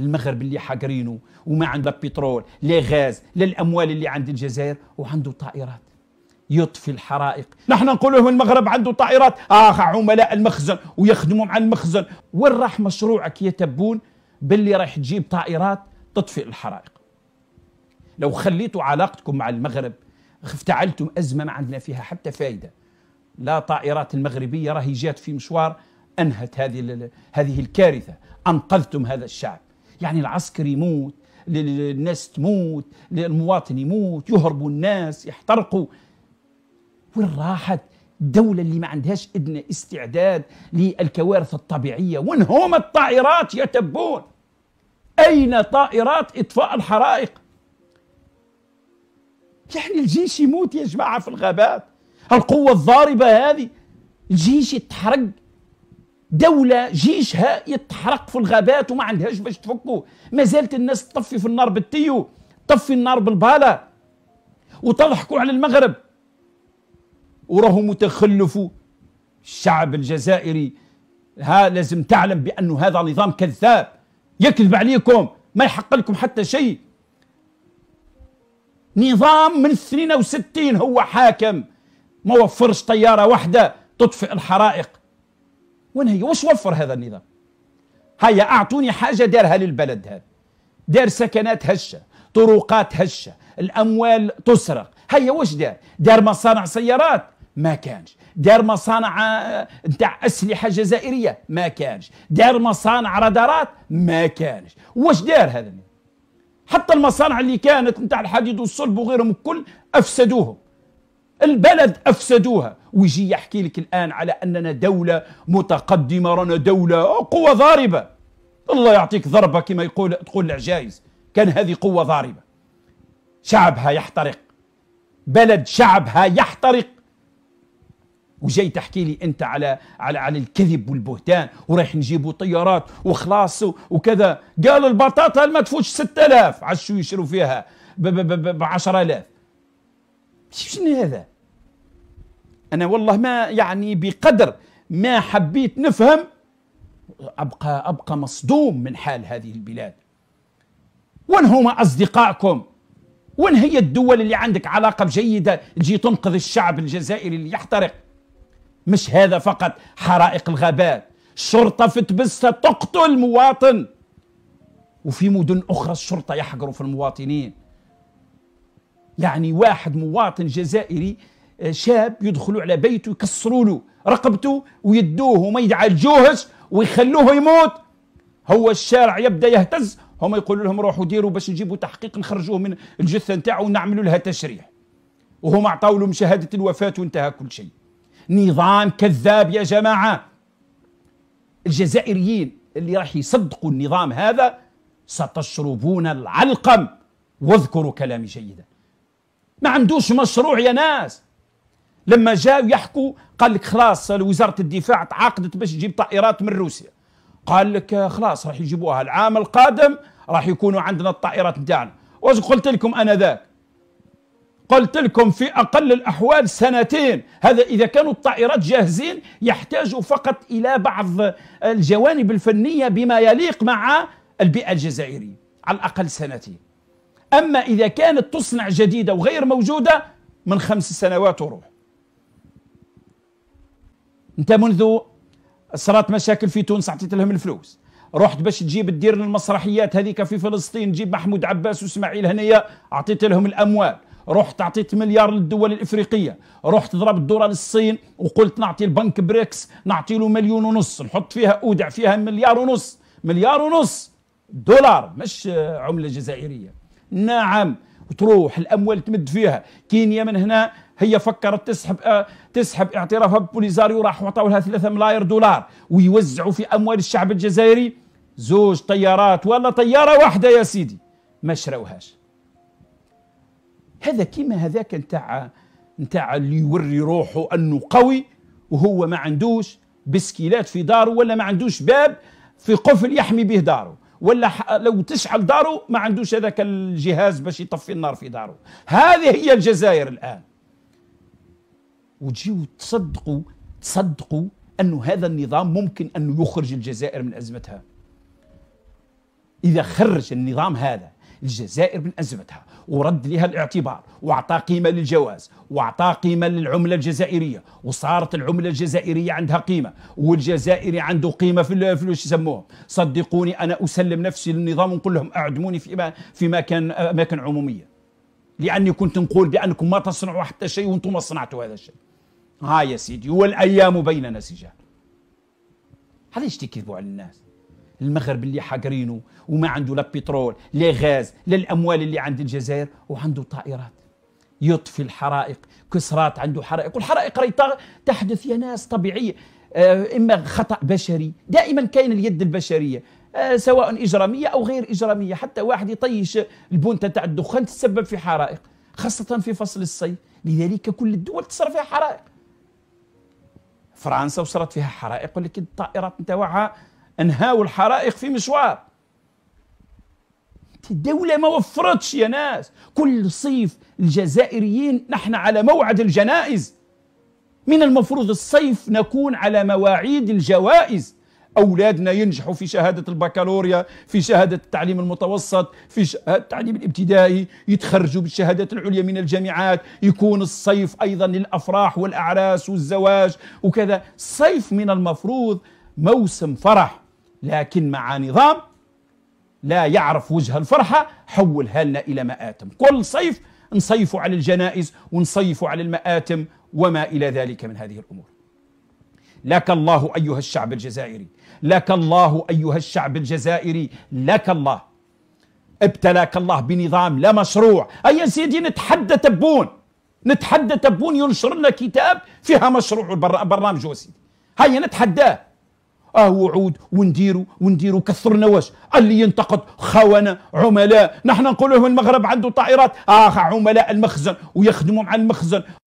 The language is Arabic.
المغرب اللي حاقرينه وما عنده بترول لا غاز لا الاموال اللي عند الجزائر وعنده طائرات يطفي الحرائق نحن نقول لهم المغرب عنده طائرات آخ عملاء المخزن ويخدموا مع المخزن وين راح مشروعك يا تبون باللي راح تجيب طائرات تطفئ الحرائق لو خليتوا علاقتكم مع المغرب افتعلتم أزمة ما عندنا فيها حتى فائدة لا طائرات المغربية راهي جات في مشوار أنهت هذه هذه الكارثة أنقذتم هذا الشعب يعني العسكر يموت الناس تموت المواطن يموت يهربوا الناس يحترقوا وين راحت الدولة اللي ما عندهاش ادنى استعداد للكوارث الطبيعية وين هم الطائرات يا تبون أين طائرات إطفاء الحرائق يعني الجيش يموت يا جماعة في الغابات القوة الضاربة هذه الجيش يتحرق دولة جيشها يتحرق في الغابات وما عندهاش باش تفكه ما زالت الناس تطفي في النار بالتيو تطفي النار بالبالة وتضحكوا على المغرب وراهو متخلف الشعب الجزائري ها لازم تعلم بأنه هذا نظام كذاب يكذب عليكم ما يحق لكم حتى شيء نظام من 62 هو حاكم ما وفرش طيارة واحدة تطفئ الحرائق وين هي واش وفر هذا النظام هيا اعطوني حاجه دارها للبلد هذا دار سكنات هشه طرقات هشه الاموال تسرق هيا واش دار دار مصانع سيارات ما كانش دار مصانع آه، نتاع اسلحه جزائريه ما كانش دار مصانع رادارات ما كانش واش دار هذا حتى المصانع اللي كانت نتاع الحديد والصلب وغيرهم الكل افسدوهم البلد أفسدوها ويجي يحكي لك الآن على أننا دولة متقدمة رانا دولة قوة ضاربة الله يعطيك ضربة كما يقول تقول العجائز كان هذه قوة ضاربة شعبها يحترق بلد شعبها يحترق وجاي تحكي لي انت على على على الكذب والبهتان ورايح نجيبوا طيارات وخلاص وكذا قال البطاطا ما تفوتش 6000 عشان يشروا فيها ب 10000 شنو هذا أنا والله ما يعني بقدر ما حبيت نفهم أبقى أبقى مصدوم من حال هذه البلاد وين هما أصدقائكم وين هي الدول اللي عندك علاقة جيدة تجي تنقذ الشعب الجزائري اللي يحترق مش هذا فقط حرائق الغابات شرطه في تبسة تقتل مواطن وفي مدن أخرى الشرطة يحقروا في المواطنين يعني واحد مواطن جزائري آه، شاب يدخلوا على بيته يكسروا له رقبته ويدوه وما يعالجوهش ويخلوه يموت هو الشارع يبدا يهتز هما يقولوا لهم روحوا ديروا باش نجيبوا تحقيق نخرجوه من الجثه نتاعو ونعملوا لها تشريح وهما عطاو لهم شهاده الوفاه وانتهى كل شيء نظام كذاب يا جماعه الجزائريين اللي راح يصدقوا النظام هذا ستشربون العلقم واذكروا كلامي جيدا ما عندوش مشروع يا ناس لما جاءوا يحكوا قال لك خلاص وزاره الدفاع تعاقدت باش تجيب طائرات من روسيا قال لك خلاص راح يجيبوها العام القادم راح يكونوا عندنا الطائرات نتاعنا واش قلت لكم انا ذاك قلت لكم في اقل الاحوال سنتين هذا اذا كانوا الطائرات جاهزين يحتاجوا فقط الى بعض الجوانب الفنيه بما يليق مع البيئه الجزائريه على الاقل سنتين اما اذا كانت تصنع جديده وغير موجوده من خمس سنوات وروح انت منذ صارت مشاكل في تونس اعطيت لهم الفلوس رحت باش تجيب تدير المسرحيات هذيك في فلسطين جيب محمود عباس واسماعيل هنيه اعطيت لهم الاموال رحت اعطيت مليار للدول الافريقيه رحت ضربت دوره للصين وقلت نعطي البنك بريكس نعطي له مليون ونص نحط فيها اودع فيها مليار ونص مليار ونص دولار مش عمله جزائريه نعم وتروح الاموال تمد فيها كينيا من هنا هي فكرت تسحب أه تسحب اعترافها ببوليزاريو راح عطاو لها 3 ملاير دولار ويوزعوا في اموال الشعب الجزائري زوج طيارات ولا طياره واحده يا سيدي ما شراوهاش هذا كيما هذاك نتاع نتاع اللي يوري روحه انه قوي وهو ما عندوش بسكيلات في داره ولا ما عندوش باب في قفل يحمي به داره ولا لو تشعل داره ما عندوش هذاك الجهاز باش يطفي النار في داره هذه هي الجزائر الان وتجيو تصدقوا تصدقوا أن هذا النظام ممكن أن يخرج الجزائر من أزمتها إذا خرج النظام هذا الجزائر من أزمتها ورد لها الاعتبار وأعطى قيمة للجواز وأعطى قيمة للعملة الجزائرية وصارت العملة الجزائرية عندها قيمة والجزائري عنده قيمة في الفلوس يسموه صدقوني أنا أسلم نفسي للنظام ونقول لهم أعدموني في في مكان أماكن عمومية لأني كنت نقول بأنكم ما تصنعوا حتى شيء وأنتم ما صنعتوا هذا الشيء ها يا سيدي والايام بيننا سجال علاش تكذبوا على الناس المغرب اللي حاقرينه وما عنده لا بترول لا غاز لا الاموال اللي عند الجزائر وعنده طائرات يطفي الحرائق كسرات عنده حرائق والحرائق راهي تحدث يا ناس طبيعيه آه، اما خطا بشري دائما كاين اليد البشريه آه، سواء اجراميه او غير اجراميه حتى واحد يطيش البونته تاع الدخان تسبب في حرائق خاصه في فصل الصيف لذلك كل الدول تصرف فيها حرائق فرنسا وصارت فيها حرائق ولكن الطائرات نتاعها انهاو الحرائق في مشوار الدولة ما وفرتش يا ناس كل صيف الجزائريين نحن على موعد الجنائز من المفروض الصيف نكون على مواعيد الجوائز أولادنا ينجحوا في شهادة البكالوريا في شهادة التعليم المتوسط في شهادة التعليم الابتدائي يتخرجوا بالشهادات العليا من الجامعات يكون الصيف أيضا للأفراح والأعراس والزواج وكذا صيف من المفروض موسم فرح لكن مع نظام لا يعرف وجه الفرحة حولها لنا إلى مآتم كل صيف نصيف على الجنائز ونصيف على المآتم وما إلى ذلك من هذه الأمور لك الله أيها الشعب الجزائري لك الله أيها الشعب الجزائري لك الله ابتلاك الله بنظام لا مشروع أي سيدي نتحدى تبون نتحدى تبون ينشر لنا كتاب فيها مشروع برنامج وسيدي هيا نتحداه اه وعود ونديروا ونديروا كثرنا واش اللي ينتقد خونة عملاء نحن لهم المغرب عنده طائرات اه عملاء المخزن ويخدموا مع المخزن